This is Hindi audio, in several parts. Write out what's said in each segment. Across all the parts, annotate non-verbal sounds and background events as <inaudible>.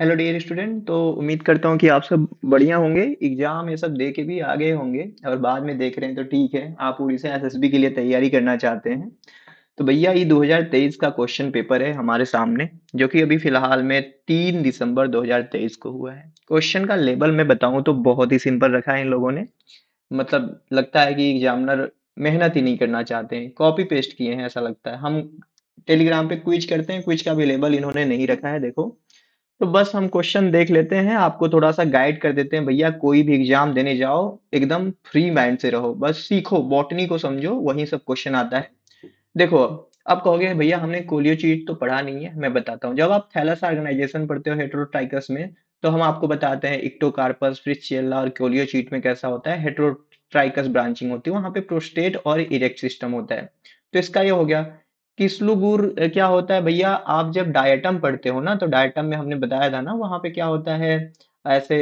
हेलो डियर स्टूडेंट तो उम्मीद करता हूँ कि आप सब बढ़िया होंगे एग्जाम ये सब दे के भी आगे होंगे और बाद में देख रहे हैं तो ठीक है आप उड़ी से एसएसबी के लिए तैयारी करना चाहते हैं तो भैया ये 2023 का क्वेश्चन पेपर है हमारे सामने जो कि अभी फिलहाल में तीन दिसंबर 2023 को हुआ है क्वेश्चन का लेबल मैं बताऊँ तो बहुत ही सिंपल रखा है इन लोगों ने मतलब लगता है कि एग्जामिनर मेहनत ही नहीं करना चाहते हैं कॉपी पेस्ट किए हैं ऐसा लगता है हम टेलीग्राम पे क्विज करते हैं क्विज का भी लेबल इन्होंने नहीं रखा है देखो तो बस हम क्वेश्चन देख लेते हैं आपको थोड़ा सा गाइड कर देते हैं भैया कोई भी एग्जाम देने जाओ एकदम फ्री माइंड से रहो बस सीखो बॉटनी को समझो वहीं सब क्वेश्चन आता है देखो अब कहोगे भैया हमने कोलियो चीट तो पढ़ा नहीं है मैं बताता हूँ जब आप थैलस ऑर्गेनाइजेशन पढ़ते हो हेट्रोट्राइकस में तो हम आपको बताते हैं इक्टोकार्पस फ्रिचियला और कोलियो चीट में कैसा होता है हेट्रोट्राइकस ब्रांचिंग होती है वहां पे प्रोस्टेट और इरेक्ट सिस्टम होता है तो इसका ये हो गया किस्लुगुर क्या होता है भैया आप जब डायटम पढ़ते हो ना, तो डायटम में हमने बताया था ना वहां पे क्या होता है, ऐसे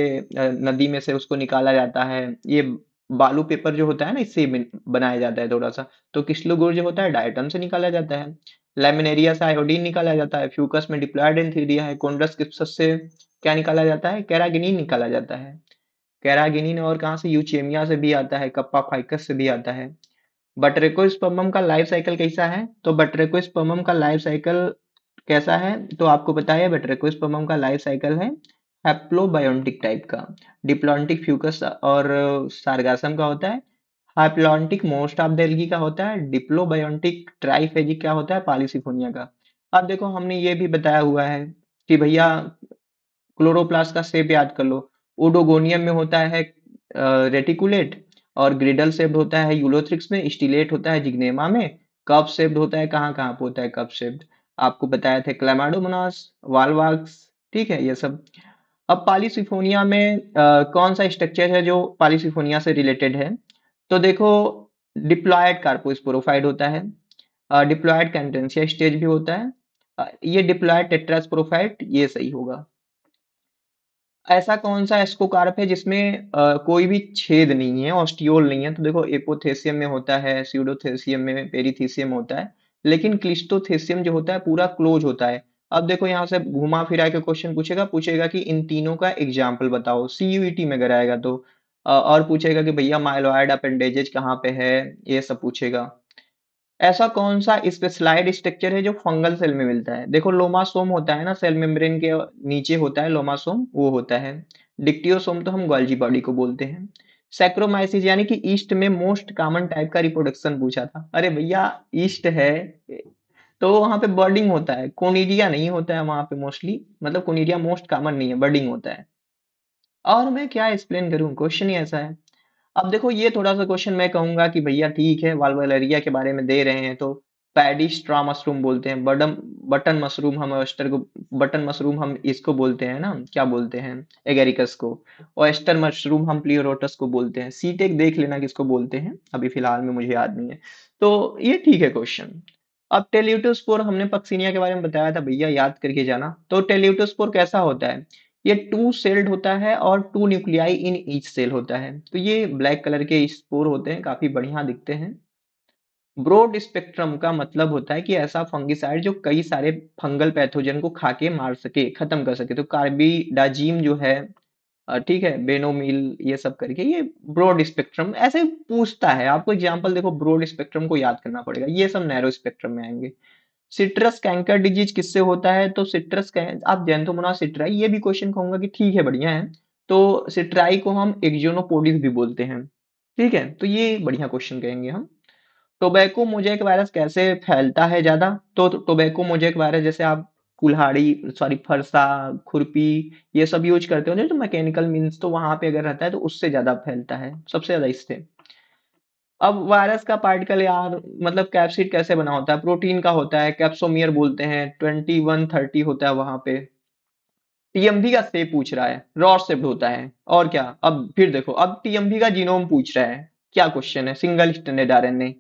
नदी में से उसको निकाला जाता है, ये बालू पेपर जो होता है ना इससे बनाया जाता है थोड़ा-सा, तो किस्लुगुर जो होता है डायटम से निकाला जाता है। लेमिनेरिया से आयोडीन निकाला जाता है, फ्यूकस में डिप्लॉइड एंथीरिया है, कोंड्रस क्रिप्सस से क्या निकाला जाता है? कैरागिनिन निकाला जाता है। कैरागिनिन और कहाँ से यूचेमिया से भी आता है, फाइकस से भी आता है। बटरेकोस्पम का लाइफ साइकिल कैसा है तो बटरेकोस्पम का लाइफ साइकिल कैसा है तो आपको पता है बटरेकोस्पम का लाइफ साइकिल है हैप्लोबायोटिक टाइप का डिप्लॉन्टिक फ्यूकस और सार्गासम का होता है हाइप्लॉन्टिक मोस्ट ऑफ द का होता है डिप्लोबायोटिक ट्राइफेजिक क्या होता है पॉलीसिफोनिया का अब देखो हमने ये भी बताया हुआ है कि भैया क्लोरोप्लास्ट का सेप याद कर लो ओडोगोनियम में होता है रेटिकुलेट uh, और ग्रिडल सेप्ड होता है यूलोथ्रिक्स में स्टीलेट होता है जिग्नेमा में कप सेप्ड होता है कहाँ कहाँ पर होता है कप सेप्ड आपको बताया था क्लेमाडोमोनास वालवाक्स ठीक है ये सब अब पालीसिफोनिया में आ, कौन सा स्ट्रक्चर है जो पालीसिफोनिया से रिलेटेड है तो देखो डिप्लॉयड कार्पोस्पोरोफाइड होता है डिप्लॉयड कैंटेंसिया स्टेज भी होता है ये डिप्लॉयड टेट्रास्पोरोफाइड ये सही होगा ऐसा कौन सा एस्कोकार्प है जिसमें आ, कोई भी छेद नहीं है ऑस्टियोल नहीं है तो देखो एपोथेसियम में होता है सीडोथेसियम में पेरीथीसियम होता है लेकिन क्लिस्टोथेसियम जो होता है पूरा क्लोज होता है अब देखो यहाँ से घुमा फिरा के क्वेश्चन पूछेगा पूछेगा कि इन तीनों का एग्जाम्पल बताओ टी e में कराएगा तो और पूछेगा कि भैया माइलॉयड अपेंडेजेज कहाँ पे है ये सब पूछेगा ऐसा कौन सा स्पेशलाइड स्ट्रक्चर है जो फंगल सेल में मिलता है देखो लोमासोम होता है ना सेल मेम्ब्रेन के नीचे होता है लोमासोम वो होता है डिक्टियोसोम तो हम गोल्जी बॉडी को बोलते हैं सैक्रोमाइसिस यानी कि ईस्ट में मोस्ट कॉमन टाइप का रिप्रोडक्शन पूछा था अरे भैया ईस्ट है तो वहां पे बर्डिंग होता है कोनिडिया नहीं होता है वहां पे मोस्टली मतलब कोनिडिया मोस्ट कॉमन नहीं है बर्डिंग होता है और मैं क्या एक्सप्लेन करूं क्वेश्चन ही ऐसा है अब देखो ये थोड़ा सा क्वेश्चन मैं कहूंगा कि भैया ठीक है वालवलरिया के बारे में दे रहे हैं तो पैडिस्ट्रा मशरूम बोलते हैं बडम बटन मशरूम हम ऑयस्टर को बटन मशरूम हम इसको बोलते हैं ना क्या बोलते हैं एगेरिकस को ऑयस्टर मशरूम हम प्लियोरोटस को बोलते हैं सीटेक देख लेना किसको बोलते हैं अभी फिलहाल में मुझे याद नहीं है तो ये ठीक है क्वेश्चन अब टेल्यूटोस्पोर हमने पक्सिनिया के बारे में बताया था भैया याद करके जाना तो टेल्यूटोस्पोर कैसा होता है ये टू सेल्ड होता है और two nuclei in each cell होता है तो ये ब्लैक कलर के स्पोर होते हैं काफी बढ़िया दिखते हैं ब्रॉड स्पेक्ट्रम का मतलब होता है कि ऐसा फंगिसाइड जो कई सारे फंगल पैथोजन को खा के मार सके खत्म कर सके तो कार्बीडाजीम जो है ठीक है बेनोमिल ये सब करके ये ब्रॉड स्पेक्ट्रम ऐसे पूछता है आपको एग्जाम्पल देखो ब्रॉड स्पेक्ट्रम को याद करना पड़ेगा ये सब नैरो स्पेक्ट्रम में आएंगे सिट्रस कैंकर डिजीज किससे होता है तो सिट्रस आप जैंथोमोना सिट्राई ये भी क्वेश्चन कहूंगा कि ठीक है बढ़िया है तो सिट्राई को हम एक्जोनोपोडिस भी बोलते हैं ठीक है तो ये बढ़िया क्वेश्चन कहेंगे हम टोबैको मोजेक वायरस कैसे फैलता है ज्यादा तो टोबैको मोजेक वायरस जैसे आप कुल्हाड़ी सॉरी फरसा खुरपी ये सब यूज करते हो जो मैकेनिकल मीन्स तो वहां पे अगर रहता है तो उससे ज्यादा फैलता है सबसे ज्यादा इससे अब वायरस का पार्टिकल यार मतलब कैप्सिड कैसे बना होता है प्रोटीन का होता है कैप्सोमियर बोलते हैं ट्वेंटी वन थर्टी होता है वहां पे टीएमबी का से पूछ रहा है रॉड शेप्ड होता है और क्या अब फिर देखो अब टीएमबी का जीनोम पूछ रहा है क्या क्वेश्चन है सिंगल स्टैंडर्ड ने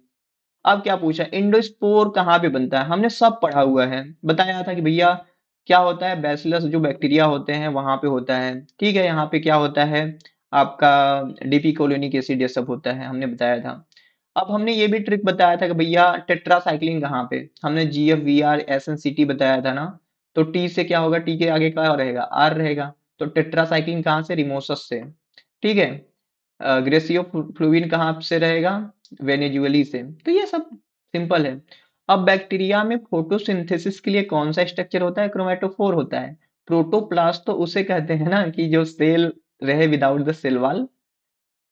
अब क्या पूछा इंडोस्पोर कहाँ पे बनता है हमने सब पढ़ा हुआ है बताया था कि भैया क्या होता है बैसिलस जो बैक्टीरिया होते हैं वहां पे होता है ठीक है यहाँ पे क्या होता है आपका डीपी कॉलोनी के ये सब होता है हमने बताया था अब हमने ये भी ट्रिक बताया था कि भैया टेट्रासाइक्लिन कहाँ पे हमने G F V R S N C T बताया था ना तो टी से क्या होगा टी के आगे क्या रहेगा आर रहेगा तो टेट्रासाइक्लिन कहाँ से रिमोसस से ठीक है ग्रेसियो फ्लूविन कहाँ से रहेगा वेनेजुअली से तो ये सब सिंपल है अब बैक्टीरिया में फोटोसिंथेसिस के लिए कौन सा स्ट्रक्चर होता है क्रोमेटोफोर होता है प्रोटोप्लास्ट तो उसे कहते हैं ना कि जो सेल रहे विदाउट द सेल वाल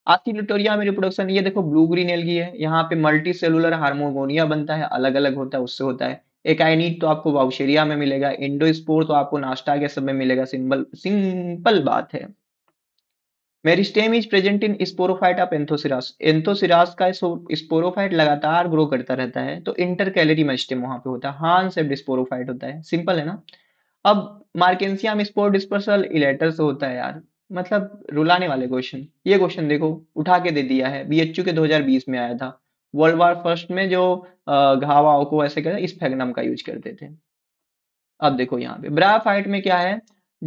आज में रिप्रोडक्शन ये देखो ब्लू ग्रीन एलगी है यहाँ पे मल्टी सेलुलर हार्मोगोनिया बनता है अलग अलग होता है उससे होता है एक आइनीट तो आपको वाउशेरिया में मिलेगा इंडो स्पोर तो आपको नाश्ता के सब में मिलेगा सिंपल सिंपल बात है meristem is present in sporophyte of Anthoceros Anthoceros का स्पोरोफाइट लगातार ग्रो करता रहता है तो इंटर कैलरी मेरिस्टेम वहां पे होता है हान से स्पोरोफाइट होता है सिंपल है ना अब मार्केंसिया में स्पोर डिस्पर्सल इलेटर से होता है यार मतलब रुलाने वाले क्वेश्चन ये क्वेश्चन देखो उठा के दे दिया है बी के 2020 में आया था वर्ल्ड वार फर्स्ट में जो घावाओ को ऐसे कहते इस फैगनम का यूज करते थे अब देखो यहाँ पे ब्राफाइट में क्या है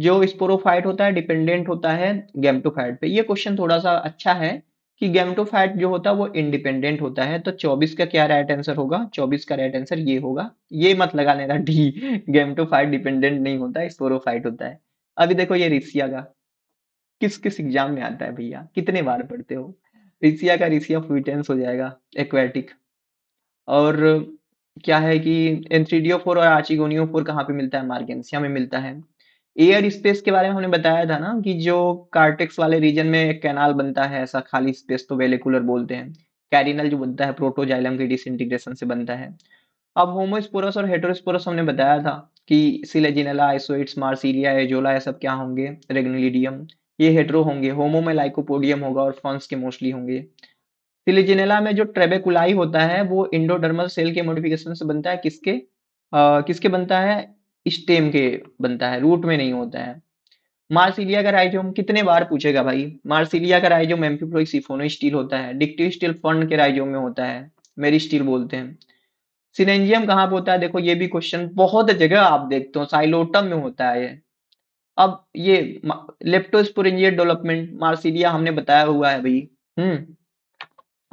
जो स्पोरोफाइट होता है डिपेंडेंट होता है गैमटोफाइट पे ये क्वेश्चन थोड़ा सा अच्छा है कि फाइट जो होता है वो इंडिपेंडेंट होता है तो 24 का क्या राइट आंसर होगा 24 का राइट आंसर ये होगा ये मत लगा लेना डी फाइट डिपेंडेंट नहीं होता है स्पोरोफाइट होता है अभी देखो ये रिसिया का किस किस एग्जाम में आता है भैया कितने बार पढ़ते हो रिसिया का रिसिया फ्यूटेंस हो जाएगा एक्वेटिक और क्या है कि एंथ्रीडियो फोर और आर्चिगोनियो फोर कहाँ पे मिलता है मार्गेंसिया में मिलता है एयर स्पेस के बारे में हमने बताया था ना कि जो कार्टेक्स वाले रीजन में एक कैनाल बनता है ऐसा खाली स्पेस तो वेलिकुलर बोलते हैं कैरिनल जो बनता है प्रोटोजाइलम के डिसइंटीग्रेशन से बनता है अब होमोस्पोरस और हेटरोस्पोरस हमने बताया था कि सिलेजिनला आइसोइट्स मार्सीरिया एजोला ये सब क्या होंगे रेगनिलिडियम ये हेट्रो होंगे होमो में लाइकोपोडियम होगा और फॉन्स के मोस्टली होंगे सिलिजिनेला में जो ट्रेबेकुलाई होता है वो इंडोडर्मल सेल के मोडिफिकेशन से बनता है किसके आ, किसके बनता है स्टेम के बनता है रूट में नहीं होता है मार्सिलिया का राइजोम कितने बार पूछेगा भाई मार्सिलिया का राइजोम एम्फीप्लोइक स्टील होता है डिक्टिव स्टील फंड के राइजोम में होता है मेरी स्टील बोलते हैं सिनेंजियम कहाँ पर होता है देखो ये भी क्वेश्चन बहुत जगह आप देखते हो साइलोटम में होता है ये अब ये लेप्टोस्पोरेंजियट डेवलपमेंट मार्सिलिया हमने बताया हुआ है भाई हम्म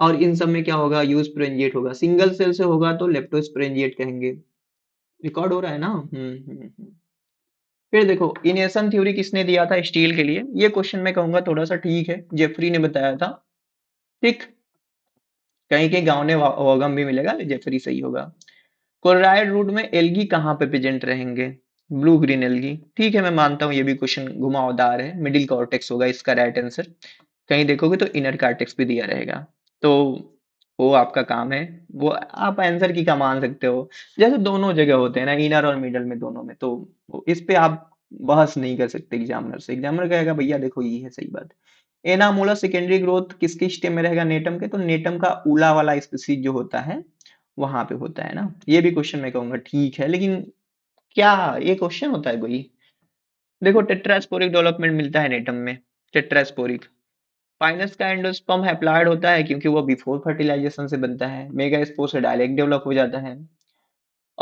और इन सब में क्या होगा यूस्पोरेंजिएट होगा सिंगल सेल से होगा तो लेप्टोस्पोरेंजिएट कहेंगे रिकॉर्ड हो रहा है ना हम्म, हम्म, हम्म। फिर देखो इनेसन थ्योरी किसने दिया था स्टील के लिए ये क्वेश्चन मैं कहूंगा थोड़ा सा ठीक है जेफरी ने बताया था ठीक कहीं कहीं गाँव ने वोगम भी मिलेगा जेफरी सही होगा कोलोराइड रूट में एल्गी कहाँ पे प्रेजेंट रहेंगे ब्लू ग्रीन एलगी ठीक है मैं मानता हूँ ये भी क्वेश्चन घुमावदार है मिडिल कॉर्टेक्स होगा इसका राइट आंसर कहीं देखोगे तो इनर कार्टेक्स भी दिया रहेगा तो वो आपका काम है वो आप आंसर की का मान सकते हो जैसे दोनों जगह होते हैं ना इनर और मिडल में दोनों में तो इस पे आप बहस नहीं कर सकते एग्जामिनर से एग्जामिनर कहेगा भैया देखो ये है सही बात एनामोला सेकेंडरी ग्रोथ किसके स्टेम में रहेगा नेटम के तो नेटम का उला वाला स्पीसीज जो होता है वहां पे होता है ना ये भी क्वेश्चन मैं कहूंगा ठीक है लेकिन क्या ये क्वेश्चन होता है कोई देखो टेट्रास्पोरिक डेवलपमेंट मिलता है नेटम में टेट्रास्पोरिक पाइनस का एंडोस्पर्म हैप्लाइड होता है क्योंकि वो बिफोर फर्टिलाइजेशन से बनता है स्पोर से डायरेक्ट डेवलप हो जाता है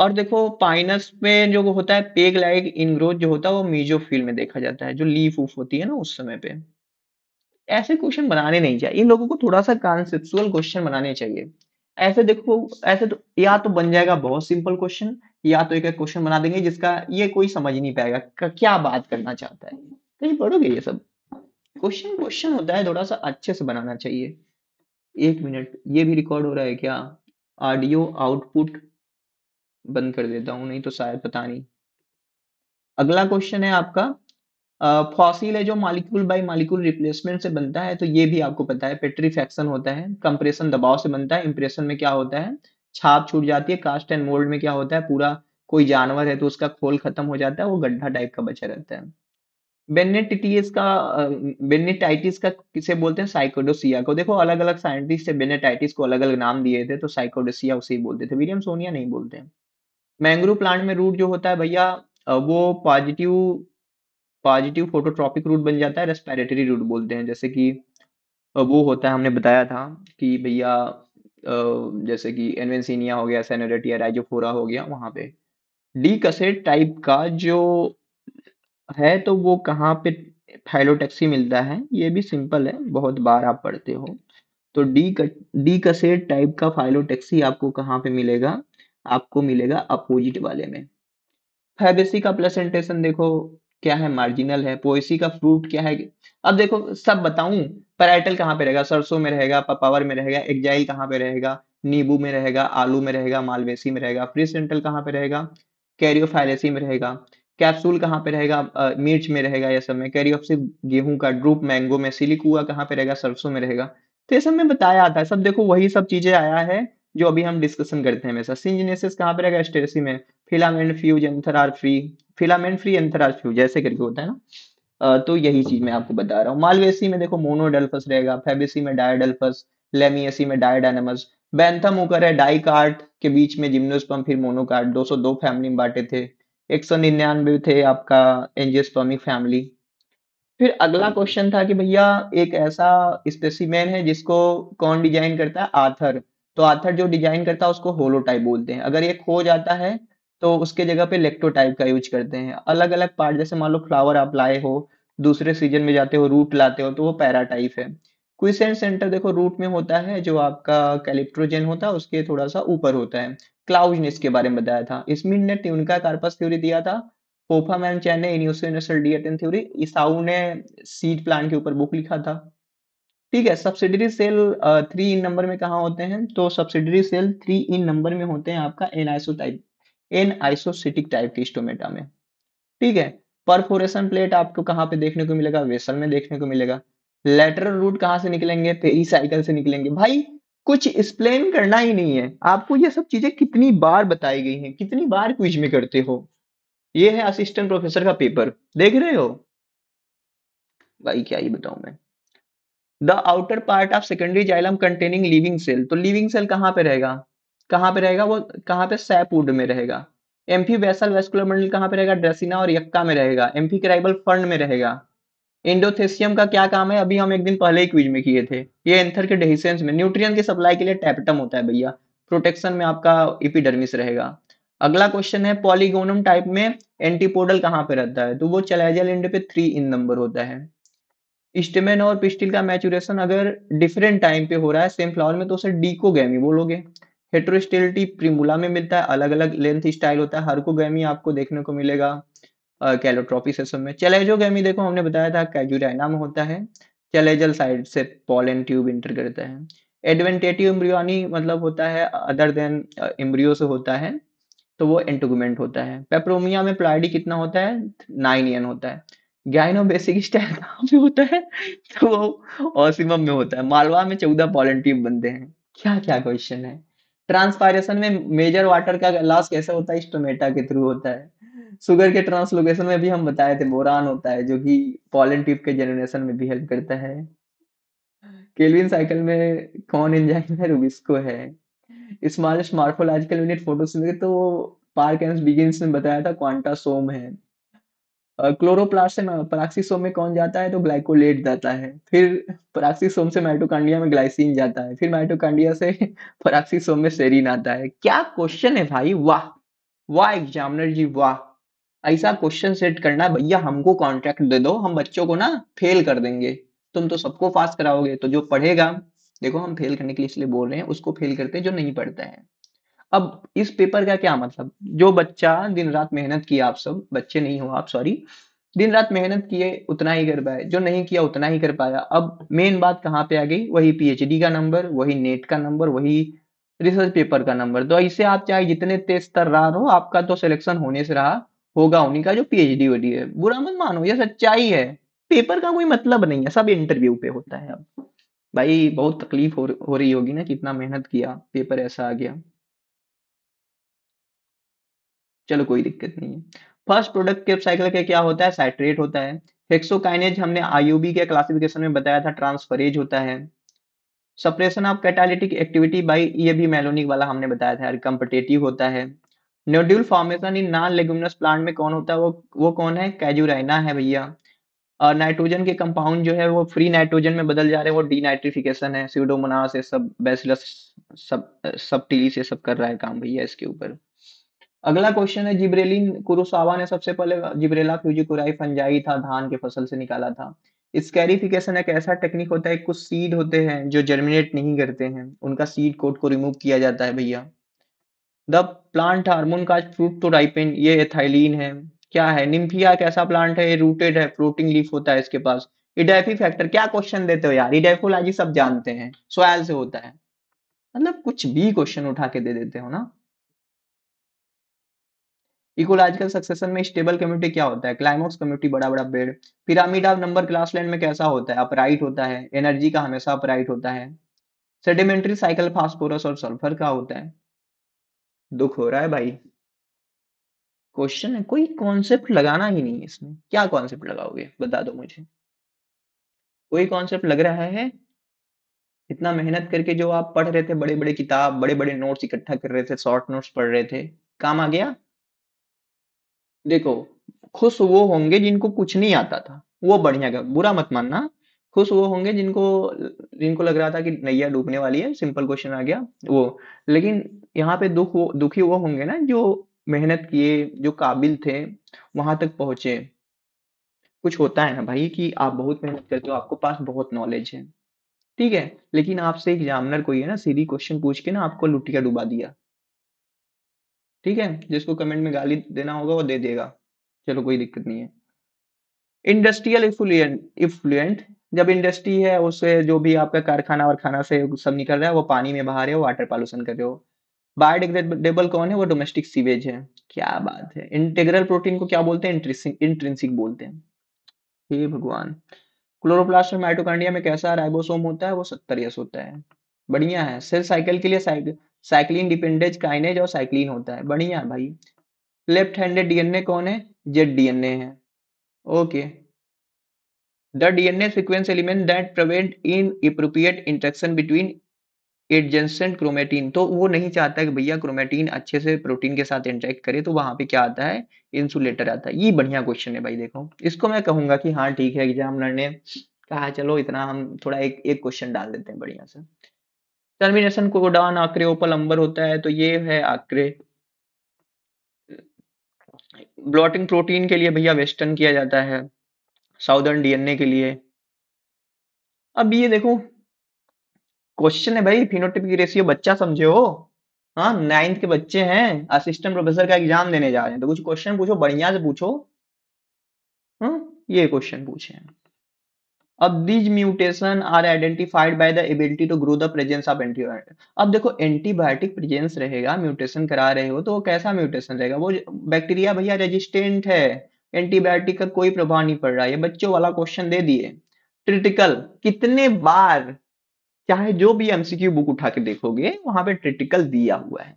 और देखो पाइनस में जो होता है पेग लाइक इनग्रोथ जो होता है वो मीजोफील में देखा जाता है जो लीफ उफ होती है ना उस समय पे ऐसे क्वेश्चन बनाने नहीं चाहिए इन लोगों को थोड़ा सा कॉन्सेप्चुअल क्वेश्चन बनाने चाहिए ऐसे देखो ऐसे तो या तो बन जाएगा बहुत सिंपल क्वेश्चन या तो एक क्वेश्चन बना देंगे जिसका ये कोई समझ नहीं पाएगा क्या बात करना चाहता है कहीं तो पढ़ोगे ये सब क्वेश्चन क्वेश्चन होता है थोड़ा सा अच्छे से बनाना चाहिए एक मिनट ये भी रिकॉर्ड हो रहा है क्या ऑडियो आउटपुट बंद कर देता हूँ नहीं तो शायद पता नहीं अगला क्वेश्चन है आपका फॉसिल है जो मालिक्यूल बाय मालिक्यूल रिप्लेसमेंट से बनता है तो ये भी आपको पता है पेट्रीफैक्शन होता है कंप्रेशन दबाव से बनता है इंप्रेशन में क्या होता है छाप छूट जाती है कास्ट एंड मोल्ड में क्या होता है पूरा कोई जानवर है तो उसका खोल खत्म हो जाता है वो गड्ढा टाइप का बचा रहता है बेनेटिटिस का बेनेटाइटिस का किसे बोलते हैं साइकोडोसिया को देखो अलग अलग साइंटिस्ट है बेनेटाइटिस को अलग अलग नाम दिए थे तो साइकोडोसिया उसे ही बोलते थे विलियम सोनिया नहीं बोलते हैं मैंग्रोव प्लांट में रूट जो होता है भैया वो पॉजिटिव पॉजिटिव फोटोट्रॉपिक रूट बन जाता है रेस्पिरेटरी रूट बोलते हैं जैसे कि वो होता है हमने बताया था कि भैया जैसे कि एनवेंसिनिया हो गया सेनोरेटिया राइजोफोरा हो गया वहाँ पे डी कसेट टाइप का जो है तो वो कहाँ पे फाइलोटेक्सी मिलता है ये भी सिंपल है बहुत बार आप पढ़ते हो तो डी क, डी कसेट टाइप का फाइलोटेक्सी आपको कहाँ पे मिलेगा आपको मिलेगा अपोजिट वाले में फैबेसी का प्लेसेंटेशन देखो क्या है मार्जिनल है पोएसी का फ्रूट क्या है अब देखो सब बताऊं पैराइटल कहाँ पे रहेगा सरसों में रहेगा पपावर में रहेगा एग्जाइल कहाँ पे रहेगा नींबू में रहेगा आलू में रहेगा मालवेसी में रहेगा फ्री सेंट्रल कहाँ पे रहेगा कैरियोफाइलेसी में रहेगा कैप्सूल कहाँ पे रहेगा मिर्च में रहेगा यह सब में कैरियोप्सिस गेहूं का ड्रूप मैंगो में सिलिकुआ कहाँ पे रहेगा सरसों में रहेगा तो ये सब में बताया था सब देखो वही सब चीजें आया है जो अभी हम डिस्कशन करते हैं हमेशा सिंजनेसिस कहाँ पे रहेगा स्टेरेसी में filament fuse anther free filament free anther fuse ऐसे करके होता है ना तो यही चीज मैं आपको बता रहा हूँ मालवेसी में देखो मोनोडल्फस रहेगा फेबिसी में डायडल्फस लेमियसी में डायडानमस बैंथम होकर है डाई कार्ट के बीच में जिम्नोस्पम फिर मोनोकार्ट 202 फैमिली में बांटे थे निन्यानवे थे आपका एंजियोस्पर्मिक फैमिली फिर अगला क्वेश्चन था कि भैया एक ऐसा स्पेसिमेन है जिसको कौन डिजाइन करता है आथर तो आथर जो डिजाइन करता है उसको होलोटाइप बोलते हैं अगर ये खो जाता है तो उसके जगह पे लेक्टो टाइप का यूज करते हैं अलग अलग पार्ट जैसे मान लो फ्लावर आप लाए हो दूसरे सीजन में जाते हो रूट लाते हो तो वो पैरा टाइप है क्विसेंट सेंटर देखो रूट में होता है जो आपका कैलिप्ट्रोजन होता है उसके थोड़ा सा ऊपर होता है क्लाउज ने इसके बारे में बताया था इसमिन ने ट्यूनका कार्पस थ्योरी दिया था पोफा मैन चैन ने इनिशियल डीएटन थ्योरी इसाऊ ने सीड प्लांट के ऊपर बुक लिखा था ठीक है subsidiary cell three in number में कहा होते हैं तो subsidiary cell three in number में होते हैं आपका aniso type in isocytic type के स्टोमेटा में ठीक है परफोरेशन प्लेट आपको कहाँ पे देखने को मिलेगा वेसल में देखने को मिलेगा लेटरल रूट कहाँ से निकलेंगे पेरी साइकिल से निकलेंगे भाई कुछ एक्सप्लेन करना ही नहीं है आपको ये सब चीजें कितनी बार बताई गई हैं कितनी बार क्विज में करते हो ये है असिस्टेंट प्रोफेसर का पेपर देख रहे हो भाई क्या ही बताऊं मैं the outer part of secondary xylem containing living cell तो लिविंग सेल कहाँ पे रहेगा कहाँ पे रहेगा वो कहाँ पे सैपुड में रहेगा एम्फी वैसल वेस्कुलर मंडल कहाँ पे रहेगा ड्रेसिना और यक्का में रहेगा एम्फी क्राइबल फंड में रहेगा इंडोथेसियम का क्या काम है अभी हम एक दिन पहले ही क्विज में किए थे ये एंथर के डेहिसेंस में न्यूट्रिय की सप्लाई के लिए टैपटम होता है भैया प्रोटेक्शन में आपका इपिडर्मिस रहेगा अगला क्वेश्चन है पॉलीगोनम टाइप में एंटीपोडल कहाँ पे रहता है तो वो चलाइजल एंड पे थ्री इन नंबर होता है स्टेमेन और पिस्टिल का मैचुरेशन अगर डिफरेंट टाइम पे हो रहा है सेम फ्लावर में तो उसे डीकोगैमी बोलोगे हेटेरोस्टेलिटी प्रिमुला में मिलता है अलग अलग लेंथ स्टाइल होता है हरकोगैमी आपको देखने को मिलेगा कैलोट्रॉपी सेसम में चलेजोगैमी देखो हमने बताया था कैजुराइना में होता है चलेजल साइड से पॉलन ट्यूब इंटर करता है एडवेंटेटिव इम्ब्रियोनी मतलब होता है अदर देन इम्ब्रियो से होता है तो वो एंटोगमेंट होता है पेप्रोमिया में प्लाइडी कितना होता है नाइन एन होता है गाइनो बेसिक स्टाइल कहाँ पे होता है तो वो ऑसिमम में होता है मालवा में चौदह पॉलन ट्यूब बनते हैं क्या क्या क्वेश्चन है ट्रांसपायरेशन में मेजर वाटर का लॉस कैसे होता है स्टोमेटा के थ्रू होता है सुगर के ट्रांसलोकेशन में भी हम बताए थे बोरान होता है जो कि पॉलन ट्यूब के जनरेशन में भी हेल्प करता है केल्विन साइकिल में कौन एंजाइम है रुबिस्को है स्मॉलेस्ट मार्फोलॉजिकल यूनिट फोटोसिंथेसिस तो पार्क एंड बिगिंस में बताया था क्वांटासोम है क्लोरोप्लास्ट से पैराक्सीसोम में कौन जाता है तो ग्लाइकोलेट जाता है फिर पैराक्सीसोम से माइटोकांडिया में ग्लाइसिन जाता है फिर माइटोकांडिया से पैराक्सीसोम <laughs> में सेरिन आता है क्या क्वेश्चन है भाई वाह वाह एग्जामिनर जी वाह ऐसा क्वेश्चन सेट करना भैया हमको कॉन्ट्रैक्ट दे दो हम बच्चों को ना फेल कर देंगे तुम तो सबको पास कराओगे तो जो पढ़ेगा देखो हम फेल करने के लिए इसलिए बोल रहे हैं उसको फेल करते हैं जो नहीं पढ़ता है अब इस पेपर का क्या मतलब जो बच्चा दिन रात मेहनत किया आप सब बच्चे नहीं हो आप सॉरी दिन रात मेहनत किए उतना ही कर पाए जो नहीं किया उतना ही कर पाया अब मेन बात कहाँ पे आ गई वही पीएचडी का नंबर वही नेट का नंबर वही रिसर्च पेपर का नंबर तो इसे आप चाहे जितने तेज तर्रार हो आपका तो सिलेक्शन होने से रहा होगा उन्हीं का जो पीएचडी एच है बुरा मत मानो ये सच्चाई है पेपर का कोई मतलब नहीं है सब इंटरव्यू पे होता है अब भाई बहुत तकलीफ हो रही होगी ना कितना मेहनत किया पेपर ऐसा आ गया चलो कोई दिक्कत नहीं है फर्स्ट प्रोडक्ट के साइकिल का क्या होता है साइट्रेट होता है हेक्सोकाइनेज हमने आईयूबी के क्लासिफिकेशन में बताया था ट्रांसफरेज होता है suppression of catalytic activity by ये भी मेलोनिक वाला हमने बताया था कम्पटेटिव होता है nodule formation in non leguminous plant में कौन होता है वो वो कौन है कैजुराइना है भैया और नाइट्रोजन के कंपाउंड जो है वो फ्री नाइट्रोजन में बदल जा रहे हैं वो डीनाइट्रिफिकेशन है सीडोमोनास है सब बेसिलस सब सब टीली से सब कर रहा है काम भैया इसके ऊपर अगला क्वेश्चन है जिब्रेलिन कुरुसावा ने सबसे पहले जिब्रेला फ्यूजिकुराई फंजाई था धान के फसल से निकाला था स्कैरिफिकेशन एक ऐसा टेक्निक होता है कुछ सीड होते हैं जो जर्मिनेट नहीं करते हैं उनका सीड कोट को रिमूव किया जाता है भैया द प्लांट हार्मोन का फ्रूट टू राइपेन ये एथाइलिन है क्या है निम्फिया एक ऐसा प्लांट है ये रूटेड है फ्लोटिंग लीफ होता है इसके पास इडेफी फैक्टर क्या क्वेश्चन देते हो यार इडाइफोलॉजी सब जानते हैं सोयल से होता है मतलब कुछ भी क्वेश्चन उठा के दे देते हो ना इकोलॉजिकल सक्सेशन में स्टेबल कम्युनिटी क्या होता है क्लाइमोक्स कम्युनिटी बड़ा बड़ा पेड़ pyramid of number grassland में कैसा होता है अपराइट होता है एनर्जी का हमेशा अपराइट होता है सेडिमेंट्री साइकिल फास्फोरस और सल्फर का होता है दुख हो रहा है भाई क्वेश्चन है कोई कॉन्सेप्ट लगाना ही नहीं है इसमें क्या कॉन्सेप्ट लगाओगे बता दो मुझे कोई कॉन्सेप्ट लग रहा है इतना मेहनत करके जो आप पढ़ रहे थे बड़े बड़े किताब बड़े बड़े नोट्स इकट्ठा कर रहे थे शॉर्ट नोट्स पढ़ रहे थे काम आ गया देखो खुश वो होंगे जिनको कुछ नहीं आता था वो बढ़िया का बुरा मत मानना खुश वो होंगे जिनको जिनको लग रहा था कि नैया डूबने वाली है सिंपल क्वेश्चन आ गया वो लेकिन यहाँ पे दुख दुखी वो होंगे ना जो मेहनत किए जो काबिल थे वहां तक पहुंचे कुछ होता है ना भाई कि आप बहुत मेहनत करते हो आपको पास बहुत नॉलेज है ठीक है लेकिन आपसे एग्जामिनर को है ना सीधी क्वेश्चन पूछ के ना आपको लुटिया डुबा दिया ठीक है जिसको कमेंट में गाली देना होगा वो दे देगा चलो कोई दिक्कत नहीं है इंडस्ट्रियल इफ्लुएंट इफ्लुएंट जब इंडस्ट्री है उससे जो भी आपका कारखाना और खाना से सब निकल रहा है वो पानी में बहा रहे हो वाटर पॉल्यूशन कर रहे हो बायोडिग्रेडेबल कौन है वो डोमेस्टिक सीवेज है क्या बात है इंटेग्रल प्रोटीन को क्या बोलते हैं इंट्रिंसिक बोलते हैं हे भगवान क्लोरोप्लास्ट और माइटोकांडिया में कैसा राइबोसोम होता है वो सत्तर यस होता है बढ़िया है सेल साइकिल के लिए साइकिल साइक्लिन डिपेंडेज काइनेज और साइक्लिन होता है बढ़िया भाई लेफ्ट हैंडेड डीएनए कौन है जेड डीएनए है okay the DNA sequence element that prevent inappropriate interaction between adjacent chromatin तो वो नहीं चाहता कि भैया क्रोमेटीन अच्छे से प्रोटीन के साथ इंटरेक्ट करे तो वहां पे क्या आता है इंसुलेटर आता है ये बढ़िया क्वेश्चन है भाई देखो इसको मैं कहूंगा कि हाँ ठीक है एग्जामिनर ने कहा चलो इतना हम थोड़ा एक एक क्वेश्चन डाल देते हैं बढ़िया से टर्मिनेशन कोडान आक्रे ओपल अंबर होता है तो ये है आक्रे ब्लॉटिंग प्रोटीन के लिए भैया वेस्टर्न किया जाता है साउदर्न डीएनए के लिए अब ये देखो क्वेश्चन है भाई फिनोटिपिक रेशियो बच्चा समझे हो हाँ नाइन्थ के बच्चे हैं असिस्टेंट प्रोफेसर का एग्जाम देने जा रहे हैं तो कुछ क्वेश्चन पूछो बढ़िया से पूछो हाँ ये क्वेश्चन पूछे हैं अब these mutation are identified by the ability to grow the presence of antibiotic अब देखो एंटीबायोटिक प्रेजेंस रहेगा म्यूटेशन करा रहे हो तो वो कैसा म्यूटेशन रहेगा वो बैक्टीरिया भैया रेजिस्टेंट है एंटीबायोटिक का कोई प्रभाव नहीं पड़ रहा है बच्चों वाला क्वेश्चन दे दिए ट्रिटिकल कितने बार चाहे जो भी एमसीक्यू बुक उठा के देखोगे वहां पे ट्रिटिकल दिया हुआ है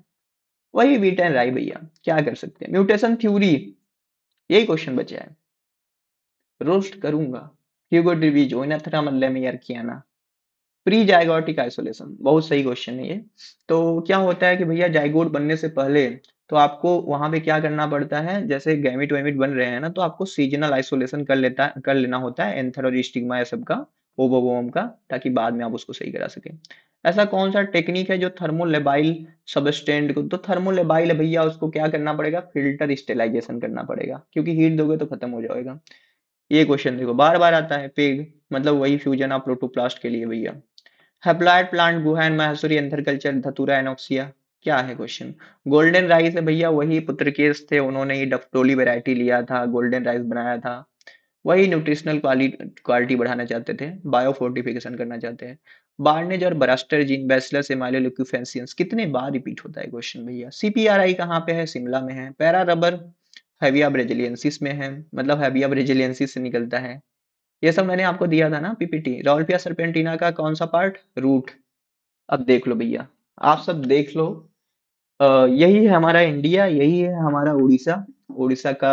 वही वीट एंड राय भैया क्या कर सकते हैं म्यूटेशन थ्योरी यही क्वेश्चन बचा है रोस्ट करूंगा ह्यूगो डिवीज ओनाथरामल्ले में यार किया ना प्री जायगोटिक आइसोलेशन बहुत सही क्वेश्चन है ये तो क्या होता है कि भैया जायगोड बनने से पहले तो आपको वहां पे क्या करना पड़ता है जैसे गैमिट वैमिट बन रहे हैं ना तो आपको सीजनल आइसोलेशन कर लेता कर लेना होता है एंथर और स्टिग्मा सबका ओबोवोम का ताकि बाद में आप उसको सही करा सके ऐसा कौन सा टेक्निक है जो थर्मोलेबाइल सबस्टेंड को तो थर्मोलेबाइल भैया उसको क्या करना पड़ेगा फिल्टर स्टेलाइजेशन करना पड़ेगा क्योंकि हीट दोगे तो खत्म हो जाएगा ये क्वेश्चन देखो बार बार आता है पेग मतलब वही फ्यूजन आप प्रोटोप्लास्ट के लिए भैया हेप्लाइड प्लांट गुहैन मैसूरी एंथर कल्चर धतूरा एनोक्सिया क्या है क्वेश्चन गोल्डन राइस है भैया वही पुत्र केस थे उन्होंने ही डफटोली वेराइटी लिया था गोल्डन राइस बनाया था वही न्यूट्रिशनल क्वालिटी क्वालिटी बढ़ाना चाहते थे बायोफोर्टिफिकेशन करना चाहते हैं बार्नेज और बरास्टर जीन बैसलस एमाइलोक्यूफेंसियंस कितने बार रिपीट होता है क्वेश्चन भैया सीपीआरआई कहाँ पे है शिमला में है पैरा रबर हैविया ब्रेजिलियंसिस में है मतलब हैविया ब्रेजिलियंसिस से निकलता है ये सब मैंने आपको दिया था ना पीपीटी राउलपिया सरपेंटिना का कौन सा पार्ट रूट अब देख लो भैया आप सब देख लो यही है हमारा इंडिया यही है हमारा उड़ीसा उड़ीसा का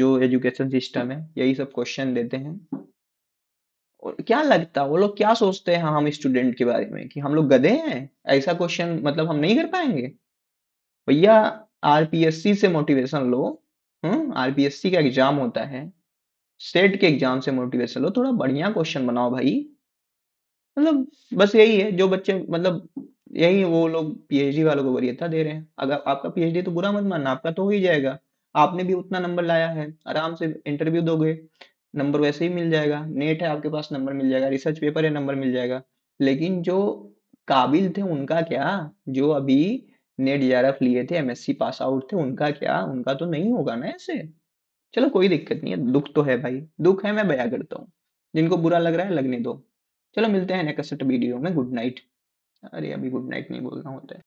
जो एजुकेशन सिस्टम है यही सब क्वेश्चन देते हैं और क्या लगता है वो लोग क्या सोचते हैं हम स्टूडेंट के बारे में कि हम लोग गधे हैं ऐसा क्वेश्चन मतलब हम नहीं कर पाएंगे भैया आरपीएससी से मोटिवेशन लो आरपीएससी हम्म, का एग्जाम होता है सेट के एग्जाम से मोटिवेशन लो थोड़ा बढ़िया क्वेश्चन बनाओ भाई मतलब बस यही है जो बच्चे मतलब यही वो लोग पीएचडी वालों को वरीयता दे रहे हैं अगर आपका पीएचडी तो बुरा मत मानना आपका तो हो ही जाएगा आपने भी उतना नंबर लाया है आराम से इंटरव्यू दोगे नंबर वैसे ही मिल जाएगा नेट है आपके पास नंबर मिल जाएगा रिसर्च पेपर है नंबर मिल जाएगा लेकिन जो काबिल थे उनका क्या जो अभी ने डीआरएफ लिए थे एमएससी पास आउट थे उनका क्या उनका तो नहीं होगा ना ऐसे चलो कोई दिक्कत नहीं है दुख तो है भाई दुख है मैं बया करता हूँ जिनको बुरा लग रहा है लगने दो चलो मिलते हैं नेक्स्ट वीडियो में गुड नाइट अरे अभी गुड नाइट नहीं बोलना होता है